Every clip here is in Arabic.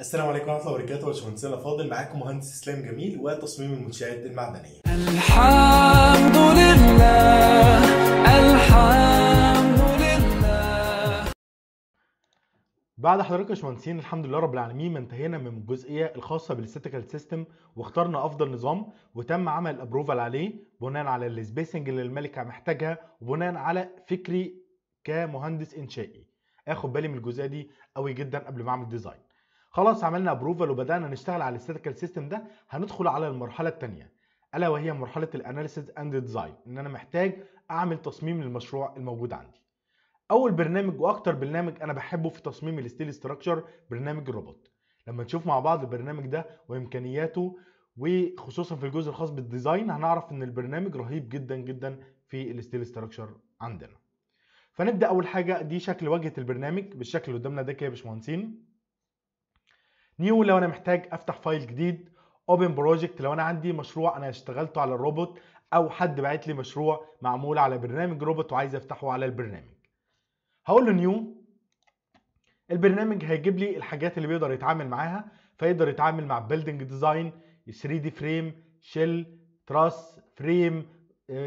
السلام عليكم ورحمه الله وبركاته باشمهندسنا فاضل معاكم مهندس اسلام جميل وتصميم المنشات المعدنيه الحمد لله الحمد لله بعد حضرتك يا باشمهندسين الحمد لله رب العالمين ما انتهينا من الجزئيه الخاصه بالاستاتيكال سيستم واخترنا افضل نظام وتم عمل ابروفال عليه بناء على السبيسنج اللي الملكه محتاجها وبناء على فكري كمهندس انشائي اخد بالي من الجزئيه دي قوي جدا قبل ما اعمل ديزاين خلاص عملنا ابروفال وبدانا نشتغل على الاستاتيكال سيستم ده هندخل على المرحله الثانيه الا وهي مرحله الاناليسيز اند ديزاين ان انا محتاج اعمل تصميم للمشروع الموجود عندي اول برنامج واكتر برنامج انا بحبه في تصميم الستيل ستراكشر برنامج الروبوت لما نشوف مع بعض البرنامج ده وامكانياته وخصوصا في الجزء الخاص بالديزاين هنعرف ان البرنامج رهيب جدا جدا في الستيل ستراكشر عندنا فنبدا اول حاجه دي شكل واجهه البرنامج بالشكل اللي قدامنا ده كده يا باشمهندسين نيو لو انا محتاج افتح فايل جديد اوبن بروجكت لو انا عندي مشروع انا اشتغلته على الروبوت او حد بعت لي مشروع معمول على برنامج روبوت وعايز افتحه على البرنامج هقول له نيو البرنامج هيجيب لي الحاجات اللي بيقدر يتعامل معاها فيقدر يتعامل مع بيلدنج ديزاين 3 دي فريم شيل تراس فريم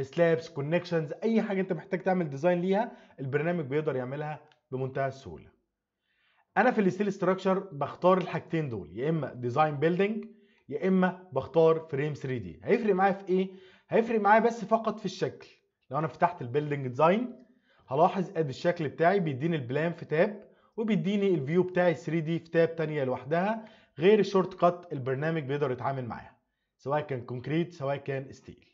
سلابس كونكشنز اي حاجه انت محتاج تعمل ديزاين ليها البرنامج بيقدر يعملها بمنتهى السهوله انا في الستيل ستراكشر بختار الحاجتين دول يا اما ديزاين بيلدينج يا اما بختار فريم 3 دي هيفرق معايا في ايه هيفرق معايا بس فقط في الشكل لو انا فتحت البيلدينج ديزاين هلاحظ ادي الشكل بتاعي بيديني البلان في تاب وبيديني الفيو بتاعي 3 دي في تاب تانية لوحدها غير الشورت كات البرنامج بيقدر يتعامل معاها سواء كان كونكريت سواء كان ستيل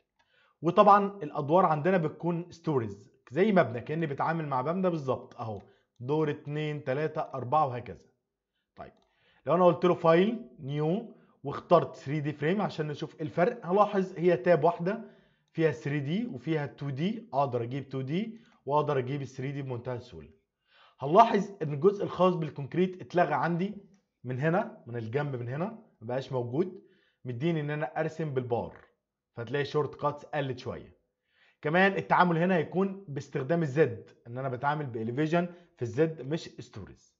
وطبعا الادوار عندنا بتكون ستوريز زي مبنى كاني بتعامل مع مبنى بالظبط اهو دور 2 3 4 وهكذا طيب لو انا قلت له فايل نيو واخترت 3 دي فريم عشان نشوف الفرق هلاحظ هي تاب واحده فيها 3 دي وفيها 2 دي اقدر اجيب 2 دي واقدر اجيب 3 دي بمنتهى السهوله هلاحظ ان الجزء الخاص بالكونكريت اتلغى عندي من هنا من الجنب من هنا مبقاش موجود مديني ان انا ارسم بالبار فتلاقي شورت كاتس قلت شويه كمان التعامل هنا هيكون باستخدام الزد ان انا بتعامل بالفيجن في الزد مش ستوريز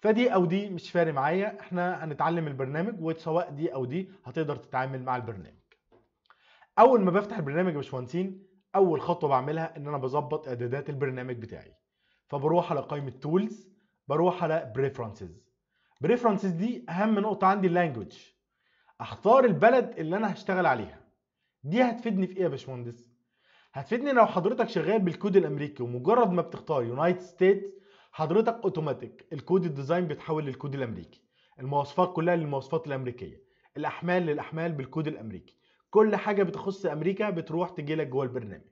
فدي او دي مش فارق معايا احنا هنتعلم البرنامج وسواء دي او دي هتقدر تتعامل مع البرنامج اول ما بفتح البرنامج يا باشمهندسين اول خطوه بعملها ان انا بظبط اعدادات البرنامج بتاعي فبروح على قائمه تولز بروح على بريفرنسز بريفرنسز دي اهم نقطه عندي اللانجوج اختار البلد اللي انا هشتغل عليها دي هتفيدني في ايه يا باشمهندس هتفيدني لو حضرتك شغال بالكود الامريكي ومجرد ما بتختار يونايتد ستيتس حضرتك اوتوماتيك الكود الديزاين بيتحول للكود الامريكي المواصفات كلها للمواصفات الامريكيه الاحمال للاحمال بالكود الامريكي كل حاجه بتخص امريكا بتروح تجي لك جوه البرنامج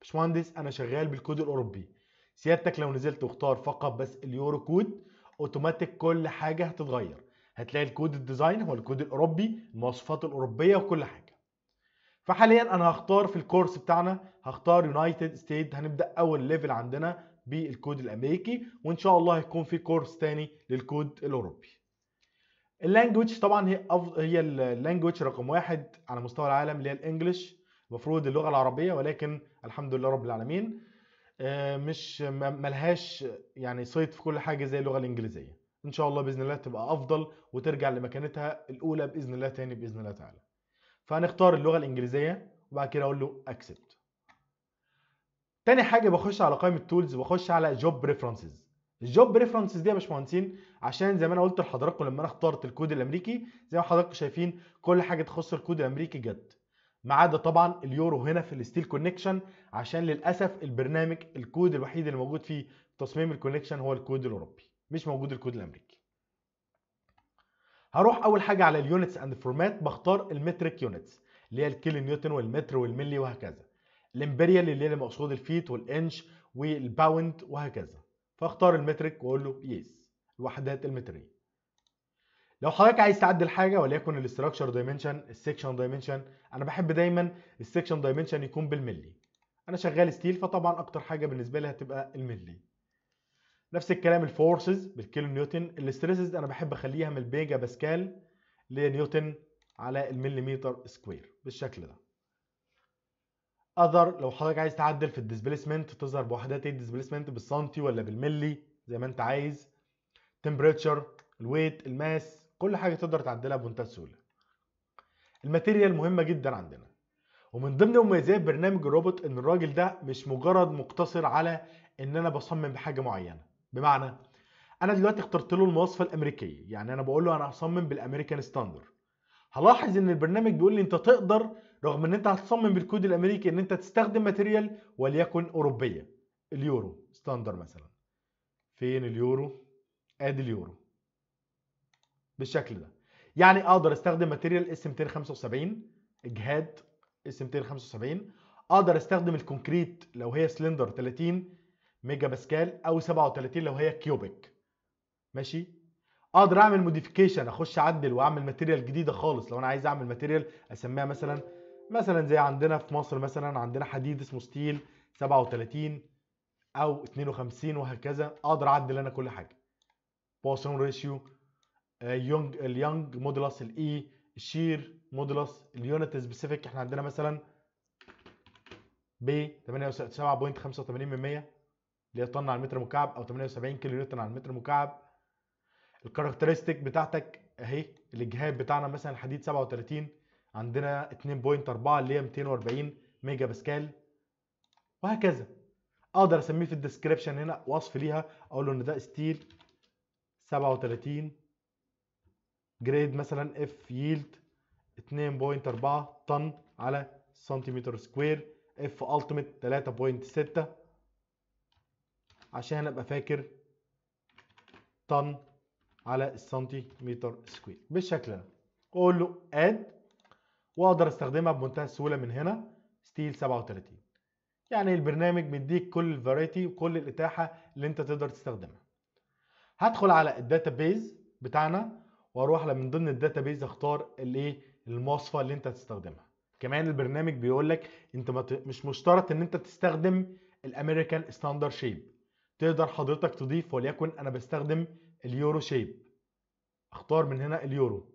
باشمهندس انا شغال بالكود الاوروبي سيادتك لو نزلت واختار فقط بس اليورو كود اوتوماتيك كل حاجه هتتغير هتلاقي الكود الديزاين هو الكود الاوروبي المواصفات الاوروبيه وكل حاجه فحاليا انا هختار في الكورس بتاعنا هختار يونايتد ستيت هنبدا اول ليفل عندنا بالكود الامريكي وان شاء الله هيكون في كورس تاني للكود الاوروبي اللانجوج طبعا هي هي اللانجوج رقم واحد على مستوى العالم اللي هي الانجليش المفروض اللغه العربيه ولكن الحمد لله رب العالمين آه، مش ملهاش يعني صيت في كل حاجه زي اللغه الانجليزيه ان شاء الله باذن الله تبقى افضل وترجع لمكانتها الاولى باذن الله تاني باذن الله تعالى فهنختار اللغه الانجليزيه وبعد كده اقول له اكسبت تاني حاجه بخش على قائمه تولز وبخش على جوب ريفرنسز الجوب ريفرنسز دي يا باشمهندسين عشان زي ما انا قلت لحضراتكم لما انا اخترت الكود الامريكي زي ما حضراتكم شايفين كل حاجه تخص الكود الامريكي جت ما عدا طبعا اليورو هنا في الستيل كونكشن عشان للاسف البرنامج الكود الوحيد اللي موجود فيه تصميم الكونكشن هو الكود الاوروبي مش موجود الكود الامريكي هروح اول حاجه على اليونتس اند فورمات بختار المترك يونتس اللي هي الكيلو نيوتن والمتر والملي وهكذا الامبريال اللي هي مقصود الفيت والانش والباوند وهكذا فاختار المترك واقول له يس الوحدات المتريه لو حضرتك عايز تعدل حاجه وليكن الاستراكشر دايمنشن السكشن دايمنشن انا بحب دايما السكشن دايمنشن يكون بالملي انا شغال ستيل فطبعا اكتر حاجه بالنسبه لي هتبقى الملي نفس الكلام الفورسز بالكيلو نيوتن الاستريسز انا بحب اخليها من البيجا باسكال لنيوتن على المليمتر سكوير بالشكل ده اذر لو حضرتك عايز تعدل في الديسبيسمنت تظهر بوحدات ايه الديسبيسمنت بالسنتي ولا بالملي زي ما انت عايز تمبريتشر الويت الماس كل حاجه تقدر تعدلها بمنتهى السهوله الماتيريال مهمه جدا عندنا ومن ضمن مميزات برنامج الروبوت ان الراجل ده مش مجرد مقتصر على ان انا بصمم بحاجه معينه بمعنى انا دلوقتي اخترت له المواصفه الامريكيه يعني انا بقول له انا هصمم بالامريكان ستاندر هلاحظ ان البرنامج بيقول لي انت تقدر رغم ان انت هتصمم بالكود الامريكي ان انت تستخدم ماتيريال وليكن اوروبيه اليورو ستاندر مثلا فين اليورو ادي اليورو بالشكل ده يعني اقدر استخدم ماتيريال اس 275 اجهاد اس 275 اقدر استخدم الكونكريت لو هي سلندر 30 ميجا باسكال او 37 لو هي كيوبيك ماشي اقدر اعمل موديفيكيشن اخش اعدل واعمل ماتيريال جديده خالص لو انا عايز اعمل ماتيريال اسميها مثلا مثلا زي عندنا في مصر مثلا عندنا حديد اسمه ستيل 37 او 52 وهكذا اقدر اعدل انا كل حاجه بوسون ريشيو يونج اليونج مودولس الاي الشير مودولس اليونت سبيسيفيك احنا عندنا مثلا ب 7.85% اللي هي طن على المتر مكعب او 78 كيلو نيوتن على المتر مكعب الكاركترستيك بتاعتك اهي الاجهاد بتاعنا مثلا الحديد 37 عندنا 2.4 اللي هي 240 ميجا باسكال وهكذا اقدر اسميه في الديسكريبشن هنا وصف ليها اقول له ان ده ستيل 37 جريد مثلا اف ييلد 2.4 طن على سنتيمتر سكوير اف التيميت 3.6 عشان ابقى فاكر طن على السنتيمتر سكوير بالشكل ده اقول له اد واقدر استخدمها بمنتهى السهوله من هنا ستيل 37 يعني البرنامج مديك كل الفاريتي وكل الاتاحه اللي انت تقدر تستخدمها هدخل على الداتا بيز بتاعنا واروح من ضمن الداتا بيز اختار الايه المواصفه اللي انت هتستخدمها كمان البرنامج بيقول لك انت مش مشترط ان انت تستخدم الامريكان ستاندر شيب تقدر حضرتك تضيف وليكن انا بستخدم اليورو شيب اختار من هنا اليورو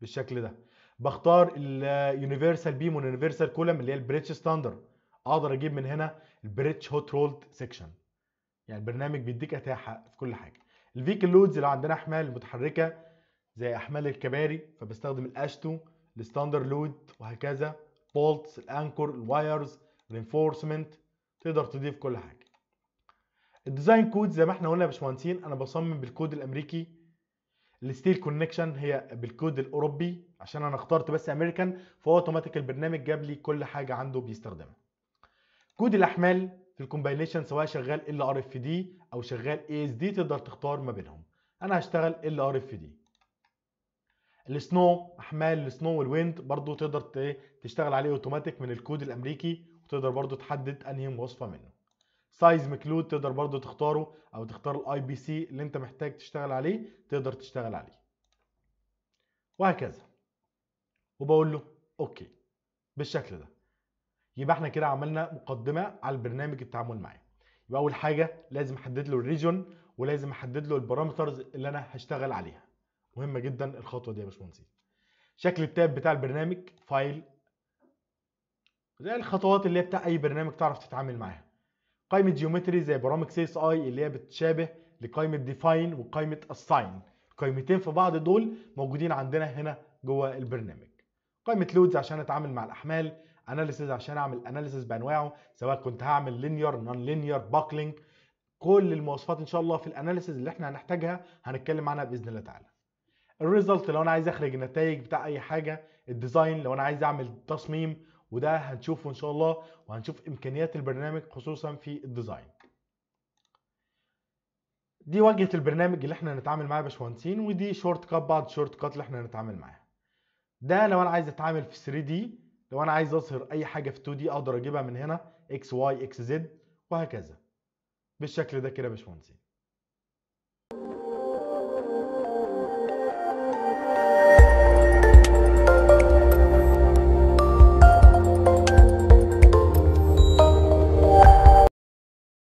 بالشكل ده بختار اليونيفرسال بيم واليونيفرسال كولم اللي هي البريتش ستاندر اقدر اجيب من هنا البريتش هوت رولد سيكشن يعني البرنامج بيديك اتاحه في كل حاجه الفيك لودز لو عندنا احمال متحركه زي احمال الكباري فبستخدم الاش 2 الستاندر لود وهكذا بولتس الانكور الوايرز رينفورسمنت تقدر تضيف كل حاجه الديزاين كود زي ما احنا قلنا يا باشمهندسين انا بصمم بالكود الامريكي الستيل كونكشن هي بالكود الاوروبي عشان انا اخترت بس امريكان فهو اوتوماتيك البرنامج جاب لي كل حاجه عنده بيستخدمها كود الاحمال في الكومبينيشن سواء شغال ال ار اف دي او شغال اي اس دي تقدر تختار ما بينهم انا هشتغل ال ار اف دي السنو احمال السنو والويند برضو تقدر تشتغل عليه اوتوماتيك من الكود الامريكي وتقدر برضو تحدد انهي وصفه منه سايز مكلود تقدر برضو تختاره او تختار الاي بي سي اللي انت محتاج تشتغل عليه تقدر تشتغل عليه وهكذا وبقول له اوكي بالشكل ده يبقى احنا كده عملنا مقدمه على البرنامج التعامل معاه يبقى اول حاجه لازم احدد له الريجون ولازم احدد له البارامترز اللي انا هشتغل عليها مهمه جدا الخطوه دي يا باشمهندس شكل التاب بتاع البرنامج فايل زي الخطوات اللي هي بتاع اي برنامج تعرف تتعامل معاها قائمه جيومتري زي برامج سي اس اي اللي هي بتشابه لقائمه ديفاين وقائمه اساين القائمتين في بعض دول موجودين عندنا هنا جوه البرنامج قائمه لودز عشان اتعامل مع الاحمال اناليسيز عشان اعمل اناليسيز بانواعه سواء كنت هعمل لينير نون لينير باكلينج كل المواصفات ان شاء الله في الاناليسيز اللي احنا هنحتاجها هنتكلم عنها باذن الله تعالى الريزلت لو انا عايز اخرج النتائج بتاع اي حاجه الديزاين لو انا عايز اعمل تصميم وده هنشوفه ان شاء الله وهنشوف امكانيات البرنامج خصوصا في الديزاين دي واجهه البرنامج اللي احنا هنتعامل معاه يا باشمهندسين ودي شورت كات بعض الشورت كات اللي احنا هنتعامل معاها ده لو انا عايز اتعامل في 3 دي لو انا عايز اظهر اي حاجه في 2 دي اقدر اجيبها من هنا اكس واي اكس زد وهكذا بالشكل ده كده يا باشمهندسين